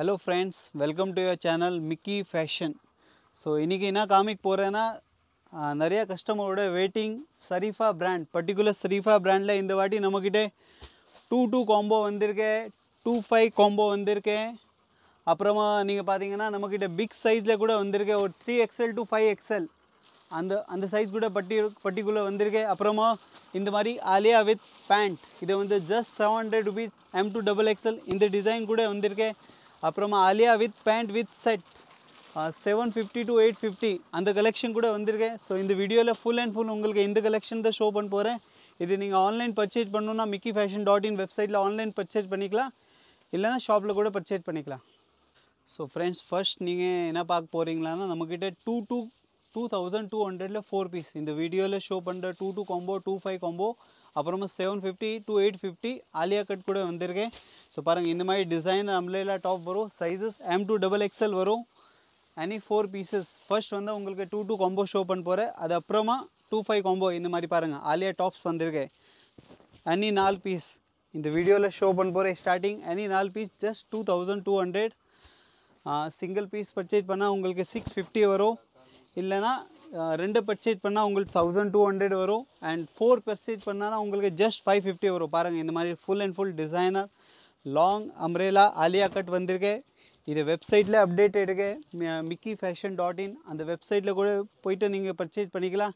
hello friends welcome to your channel Mickey fashion so இன்றைக்கி என்ன காமிக் போகிறேன்னா நிறையா கஸ்டமரோட waiting Sarifa brand particular Sarifa பிராண்டில் இந்த வாட்டி நம்மக்கிட்ட டூ டூ காம்போ வந்திருக்கேன் டூ ஃபைவ் காம்போ வந்திருக்கு அப்புறமா நீங்கள் பார்த்தீங்கன்னா நம்மக்கிட்ட பிக் சைஸில் கூட வந்திருக்கேன் ஒரு three XL to five XL அந்த அந்த சைஸ் கூட பட்டி பர்டிகுலர் வந்திருக்கேன் அப்புறமா இந்த மாதிரி ஆலியா வித் பேண்ட் இது வந்து just seven hundred rupees M to double XL இந்த டிசைன் கூட வந்திருக்கேன் அப்புறமா Alia with pant with set seven fifty to eight fifty அந்த கலெக்ஷன் கூட வந்திருக்கேன் ஸோ இந்த வீடியோவில் ஃபுல் அண்ட் ஃபுல் உங்களுக்கு இந்த கலெக்ஷன் தான் ஷோ பண்ண போகிறேன் இது நீங்கள் ஆன்லைன் பர்ச்சேஸ் பண்ணணுன்னா மிக்கி ஃபேஷன் டாட் இன் வெப்சைட்டில் ஆன்லைன் பர்ச்சேஸ் பண்ணிக்கலாம் இல்லைனா ஷாப்பில் கூட பர்ச்சேஸ் பண்ணிக்கலாம் ஸோ ஃப்ரெண்ட்ஸ் ஃபர்ஸ்ட் நீங்கள் என்ன பார்க்க போகிறீங்களான்னா நம்மக்கிட்ட two two two thousand two ஹண்ட்ரடில் ஃபோர் பீஸ் இந்த வீடியோவில் ஷோ பண்ணுற two two combo two five combo அப்புறமா seven fifty two eight fifty Alia cut கூட வந்திருக்கேன் ஸோ பாருங்கள் இந்த மாதிரி டிசைன் அம்லேலா டாப் வரும் sizes M to double XL வரும் அனி ஃபோர் பீசஸ் ஃபர்ஸ்ட் வந்து உங்களுக்கு டூ டூ காம்போ ஷோ பண்ண போகிறேன் அது அப்புறமா டூ ஃபைவ் காம்போ இந்த மாதிரி பாருங்கள் ஆலியா டாப்ஸ் வந்திருக்கேன் அனி நாலு பீஸ் இந்த வீடியோவில் ஷோ பண்ண போகிறேன் ஸ்டார்டிங் அனி நாலு piece just two thousand two hundred single piece purchase பண்ணால் உங்களுக்கு சிக்ஸ் ஃபிஃப்டி வரும் இல்லைனா ரெண்டு பர்ச்சேஸ் பண்ணால் உங்களுக்கு தௌசண்ட் டூ ஹண்ட்ரட் வரும் அண்ட் ஃபோர் பர்ச்சேஸ் பண்ணால் உங்களுக்கு ஜஸ்ட் ஃபைவ் ஃபிஃப்டி வரும் பாருங்கள் இந்த மாதிரி full and full designer long umbrella Alia cut வந்திருக்கு இது வெப்சைட்டில் அப்டேட் எடுக்க மிக்கி ஃபேஷன் டாட் இன் அந்த வெப்சைட்டில் கூட போய்ட்டு நீங்கள் பர்ச்சேஸ் பண்ணிக்கலாம்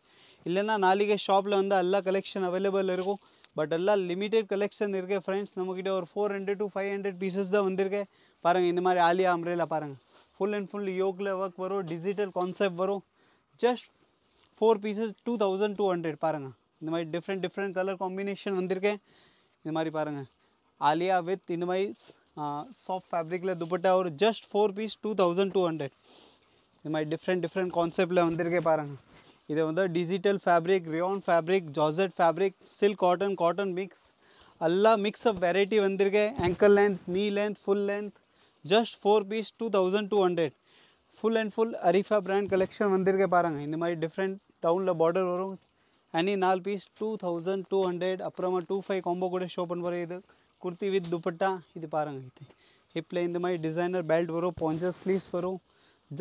இல்லைன்னா நாளைக்கே ஷாப்பில் வந்து எல்லா கலெக்ஷன் அவைலபிள் இருக்கும் பட் எல்லாம் லிமிட்டெட் கலெக்ஷன் இருக்கு ஃப்ரெண்ட்ஸ் நம்மக்கிட்ட ஒரு four hundred to five hundred pieces தான் வந்திருக்கு பாருங்கள் இந்த மாதிரி ஆலியா அம்ரேலா பாருங்கள் ஃபுல் அண்ட் ஃபுல் யோக்கில் ஒர்க் வரும் டிஜிட்டல் கான்செப்ட் வரும் just four pieces two thousand two hundred पारें इतमी डिफ्रेंट डिफ्रेंट कलर कामेन वन इतमी पारें आलिया वित् इतमी साफ फेब्रिक दुपटा और just four piece two thousand two hundred इतमी डिफ्रेंट डिफ्रेंट कॉन्सेप्ट वन पारें इत वो digital fabric rayon fabric georgette fabric silk cotton cotton mix अल मिक्स वेरेटी वन ankle length knee length full length just four piece two thousand two hundred full and full Arifa brand collection वनमारी different टन border वो any नाल piece two thousand two hundred अब two फैंपो कूड़े show पड़े कुर्ती वित् दुपटा इत पारे हिपे मेरी डिजनर बेल्ट वो पॉन्ज स्लीव वो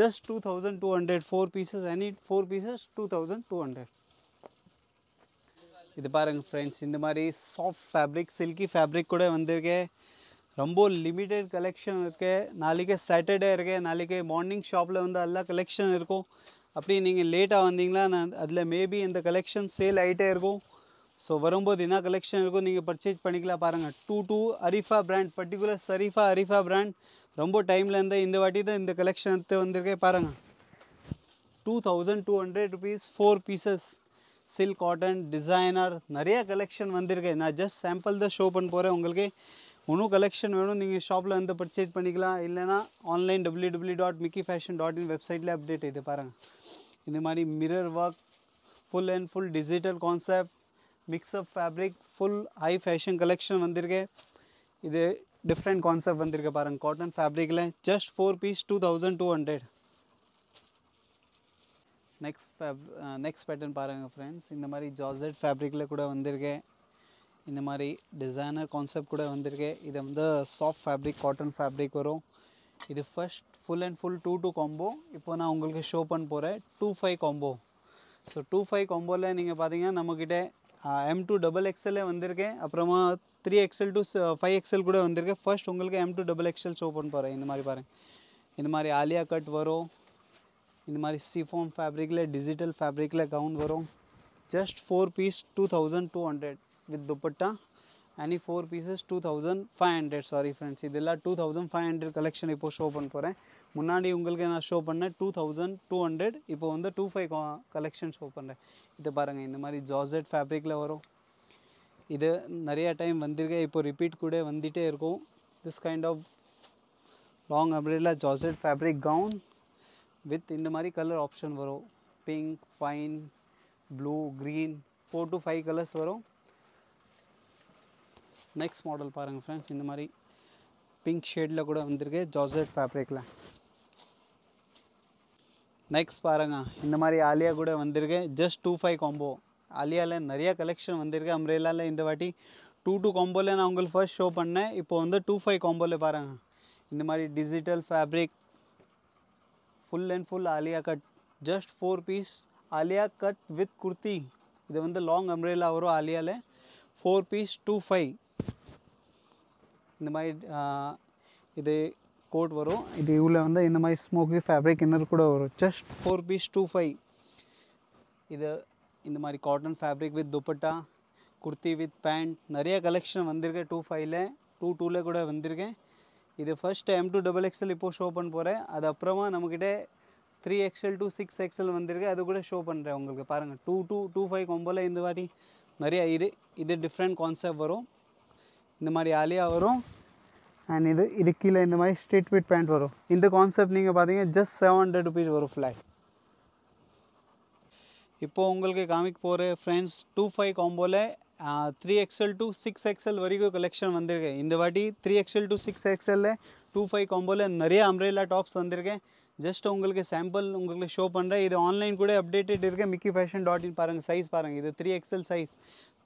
just two thousand two hundred four pieces any four pieces two thousand two hundred इत फ्रेंड्स इतमी साफ्ट फेब्रिक सिल्की फेब्रिक वन ரொம்ப ಲಿಮಿಟೆಡ್ கலெக்ஷன் இருக்கு நாளைக்கு சாட்டர்டே இருக்கு நாளைக்கு மார்னிங் ஷாப்பில் வந்து எல்லா கலெக்ஷன் இருக்கும் அப்படி நீங்கள் லேட்டாக வந்தீங்களா நான் அதில் மேபி இந்த கலெக்ஷன் சேல் ஆகிட்டே இருக்கும் ஸோ வரும்போது என்ன கலெக்ஷன் இருக்கும் நீங்கள் பர்ச்சேஸ் பண்ணிக்கலாம் பாருங்கள் two two Arifa brand particular Sarifa Arifa brand ரொம்ப டைமில் இருந்து இந்த வாட்டி தான் இந்த கலெக்ஷன் எடுத்து வந்திருக்கேன் பாருங்கள் two thousand two hundred rupees four pieces silk cotton designer நிறைய கலெக்ஷன் வந்திருக்கு நான் ஜஸ்ட் சாம்பிள் தான் ஷோ பண்ண போகிறேன் உங்களுக்கு இன்னும் கலெக்ஷன் வேணும் நீங்கள் ஷாப்பில் வந்து பர்ச்சேஸ் பண்ணிக்கலாம் இல்லைனா online W W dot Mickey fashion dot in வெப்சைட்டில் அப்டேட் இது பாருங்கள் இந்த மாதிரி mirror work full and full digital concept mix up fabric full high fashion collection வந்திருக்கேன் இது டிஃப்ரெண்ட் கான்செப்ட் வந்திருக்கு பாருங்கள் காட்டன் ஃபேப்ரிக்கில் just four piece two thousand two hundred next fab next pattern பாருங்கள் ஃப்ரெண்ட்ஸ் இந்த மாதிரி ஜார்ஜெட் ஃபேப்ரிக்கில் கூட வந்திருக்கேன் இந்த மாதிரி டிசைனர் கான்செப்ட் கூட வந்திருக்கு இது வந்து சாஃப்ட் ஃபேப்ரிக் காட்டன் ஃபேப்ரிக் வரும் இது first full and full two two combo இப்போ நான் உங்களுக்கு ஷோ பண்ண போகிறேன் two five combo so two five காம்போவில் நீங்கள் பார்த்தீங்கன்னா நம்மக்கிட்ட எம் டூ டபுள் எக்ஸலே வந்திருக்கேன் அப்புறமா three XL to five XL கூட வந்திருக்கேன் ஃபர்ஸ்ட் உங்களுக்கு M to double XL show பண்ண போகிறேன் இந்த மாதிரி பாருங்கள் இந்த மாதிரி ஆலியா கட் வரும் இந்த மாதிரி சிஃபார்ம் ஃபேப்ரிக்கில் டிஜிட்டல் ஃபேப்ரிக்கில் கவுன் வரும் just four piece two thousand two hundred with dupatta any four dupatta two thousand five hundred sorry friends இதெல்லாம் two thousand five hundred collection இப்போ ஷோ பண்ண போகிறேன் முன்னாடி உங்களுக்கு நான் ஷோ பண்ணேன் டூ தௌசண்ட் டூ ஹண்ட்ரட் இப்போ வந்து டூ ஃபைவ் கலெக்ஷன் ஷோ பண்ணுறேன் இதை பாருங்கள் இந்த மாதிரி ஜார்ஜெட் ஃபேப்ரிக்கில் வரும் இது நிறைய டைம் வந்திருக்கேன் இப்போ ரிப்பீட் கூட வந்துகிட்டே இருக்கும் this kind of long umbrella georgette fabric gown with இந்த மாதிரி கலர் ஆப்ஷன் வரும் pink fine blue green four to five colours வரும் நெக்ஸ்ட் மாடல் பாருங்க फ्रेंड्स இந்த மாதிரி பிங்க் ஷேட்ல கூட வந்திருக்கு ஜார்ஜெட் ફે ブリ க்ல நெக்ஸ்ட் பாருங்க இந்த மாதிரி आलिया கூட வந்திருக்கு just 25 காம்போ आलियाல நிறைய கலெக்ஷன் வந்திருக்கு அம்பிரேலல இந்த வாட்டி 2 2 காம்போல நான் الاول ஷோ பண்ணேன் இப்போ வந்து 25 காம்போல பாருங்க இந்த மாதிரி digital fabric full lendi full Alia cut just 4 piece Alia cut with kurti இது வந்து லாங் அம்பிரேலாவரோ आलियाலே 4 பீஸ் 25 இந்த மாதிரி இது கோட் வரும் இது இவ்வளோ வந்து இந்த மாதிரி ஸ்மோக்கி ஃபேப்ரிக் இன்னர் கூட வரும் just four piece two five இது இந்த மாதிரி cotton fabric with dupatta kurti with pant நிறைய கலெக்ஷன் வந்திருக்கேன் டூ ஃபைவ்ல டூ டூவில் கூட வந்திருக்கேன் இது first M to double XL இப்போது ஷோ பண்ண போகிறேன் அது அப்புறமா நம்மக்கிட்ட three XL to six XL வந்திருக்கு அது கூட ஷோ பண்ணுறேன் உங்களுக்கு பாருங்கள் டூ டூ டூ ஃபைவ் கொம்பில் இந்த வாட்டி நிறையா இது இது டிஃப்ரெண்ட் கான்செப்ட் வரும் இந்த மாதிரி ஆலியா வரும் அண்ட் இது இது கீழே இந்த மாதிரி ஸ்ட்ரீட் ஃபிட் பேண்ட் வரும் இந்த கான்செப்ட் நீங்கள் பார்த்தீங்கன்னா ஜஸ்ட் செவன் ஹண்ட்ரட் ருபீஸ் வரும் ஃப்ளை இப்போது உங்களுக்கு காமிக்க போகிற ஃப்ரெண்ட்ஸ் டூ ஃபைவ் காம்போவில் three XL to six XL வரைக்கும் கலெக்ஷன் வந்திருக்கேன் இந்த வாட்டி த்ரீ எக்ஸ்எல் டு சிக்ஸ் எக்ஸ்எல்ல டூ ஃபைவ் காம்போவில் நிறைய அம்ரேலா டாப்ஸ் வந்திருக்கேன் ஜஸ்ட் உங்களுக்கு சாம்பிள் உங்களுக்கு ஷோ பண்ணுறேன் இது ஆன்லைன் கூட அப்டேட்டட் இருக்கேன் மிக்கி ஃபேஷன் டாட் இன் பாருங்கள் சைஸ் பாருங்கள் இது three XL size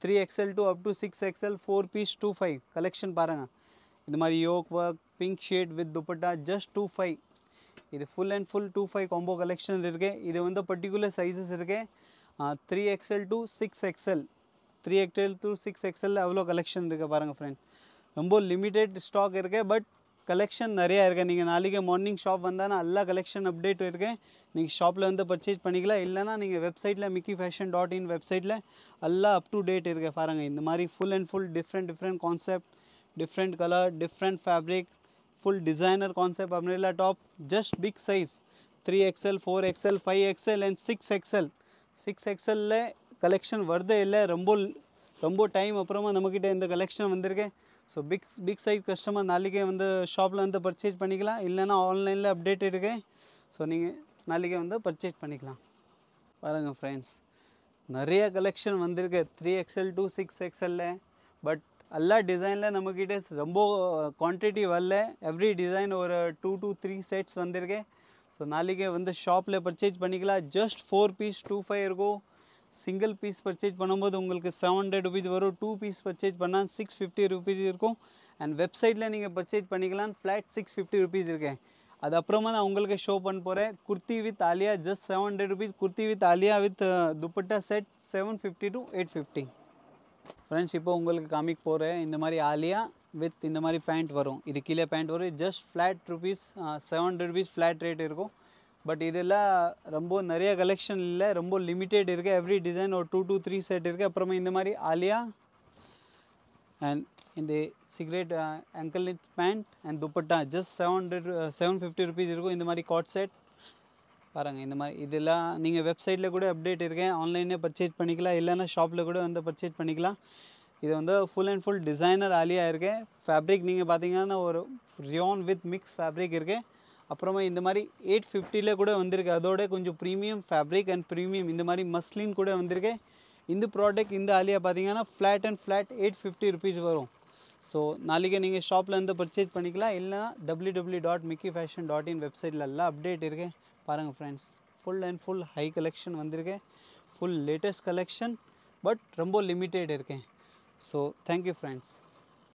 three XL to up to six XL four piece two five collection பாருங்கள் இது மாதிரி yoke work pink shade with dupatta just two five இது full and full two five combo collection இருக்குது இது வந்து particular sizes இருக்குது three XL to six XL three XL to six XL அவ்வளோ collection இருக்குது பாருங்கள் ஃப்ரெண்ட்ஸ் ரொம்ப லிமிட்டெட் ஸ்டாக் இருக்குது பட் கலெக்ஷன் நிறையா இருக்குது நீங்கள் நாளைக்கு மார்னிங் ஷாப் வந்தானா எல்லா கலெக்ஷன் அப்டேட் இருக்கேன் நீங்கள் ஷாப்பில் வந்து பர்ச்சேஸ் பண்ணிக்கலாம் இல்லைனா நீங்கள் வெப்சைட்டில் மிக்கி ஃபேஷன் டாட் இன் வெப்சைட்டில் எல்லாம் அப் டு டேட் இருக்கு பாருங்கள் இந்த மாதிரி full and full different different concept different colour different fabric full designer concept umbrella top just big size three XL four XL five XL and six XL six எக்ஸ்எல்லில் collection வருதே இல்லை ரொம்ப ரொம்ப time அப்புறமா நம்மக்கிட்ட இந்த கலெக்ஷன் வந்திருக்கேன் so big big size customer நாளைக்கே வந்து ஷாப்பில் வந்து பர்ச்சேஸ் பண்ணிக்கலாம் இல்லைன்னா ஆன்லைனில் அப்டேட் இருக்கேன் ஸோ நீங்கள் நாளைக்கே வந்து பர்ச்சேஸ் பண்ணிக்கலாம் பாருங்க ஃப்ரெண்ட்ஸ் நிறைய கலெக்ஷன் வந்திருக்கு த்ரீ எக்ஸ்எல் டூ சிக்ஸ் எக்ஸ்எல்ல பட் எல்லா டிசைனில் நம்மக்கிட்ட ரொம்ப குவான்டிட்டி வரல எவ்ரி டிசைன் ஒரு டூ டூ த்ரீ செட்ஸ் வந்திருக்கேன் ஸோ நாளைக்கே வந்து ஷாப்பில் பர்ச்சேஸ் பண்ணிக்கலாம் just four piece two five இருக்கும் சிங்கிள் பீஸ் பர்சேஜ் பண்ணும்போது உங்களுக்கு ₹700 வரும் 2 பீஸ் பர்சேஜ் பண்ணா ₹650 இருக்கும் and வெப்சைட்ல நீங்க பர்சேஜ் பண்ணீங்கன்னா 플랫 ₹650 இருக்கும் அது அப்புறமா நான் உங்களுக்கு ஷோ பண்ண போறேன் kurti with Alia just ₹700 kurti with Alia with dupatta set 750 to 850 friends இப்போ உங்களுக்கு காமிக்க போறேன் இந்த மாதிரி आलिया வித் இந்த மாதிரி பாயண்ட் வரும் இது கீழே பாயண்ட் வரும் just 플랫 ₹700 플랫 ரேட் இருக்கும் பட் இதெல்லாம் ரொம்ப நிறைய கலெக்ஷன் இல்லை ரொம்ப லிமிட்டெட் இருக்குது எவ்ரி டிசைன் ஒரு டூ டூ த்ரீ செட் இருக்குது அப்புறமா இந்த மாதிரி ஆலியா அண்ட் இந்த cigarette ankle knit pant and dupatta just seven hundred seven fifty rupees இருக்கும் இந்த மாதிரி காட் செட் பாருங்கள் இந்த மாதிரி இதெல்லாம் நீங்கள் வெப்சைட்டில் கூட அப்டேட் இருக்கேன் ஆன்லைனே பர்ச்சேஸ் பண்ணிக்கலாம் இல்லைன்னா ஷாப்பில் கூட வந்து பர்ச்சேஸ் பண்ணிக்கலாம் இது வந்து ஃபுல் அண்ட் ஃபுல் டிசைனர் ஆலியாக இருக்குது ஃபேப்ரிக் நீங்கள் பார்த்தீங்கன்னா ஒரு ரியோன் வித் மிக்ஸ் ஃபேப்ரிக் இருக்குது அப்புறமா இந்த மாதிரி எயிட் ஃபிஃப்டியில் கூட வந்திருக்கு அதோட கொஞ்சம் ப்ரீமியம் ஃபேப்ரிக் அண்ட் ப்ரீமியம் இந்த மாதிரி மஸ்லின் கூட வந்திருக்கு இந்த ப்ராடக்ட் இந்த அலியா பார்த்தீங்கன்னா flat and flat eight fifty rupees வரும் ஸோ நாளைக்கு நீங்கள் ஷாப்பில் இருந்து பர்ச்சேஸ் பண்ணிக்கலாம் இல்லைனா W W dot Mickey fashion dot in வெப்சைட்டில் எல்லாம் அப்டேட் இருக்கேன் பாருங்கள் friends full and full high collection வந்திருக்கு ஃபுல் லேட்டஸ்ட் கலெக்ஷன் பட் ரொம்ப லிமிட்டெட் இருக்கேன் ஸோ தேங்க்யூ ஃப்ரெண்ட்ஸ்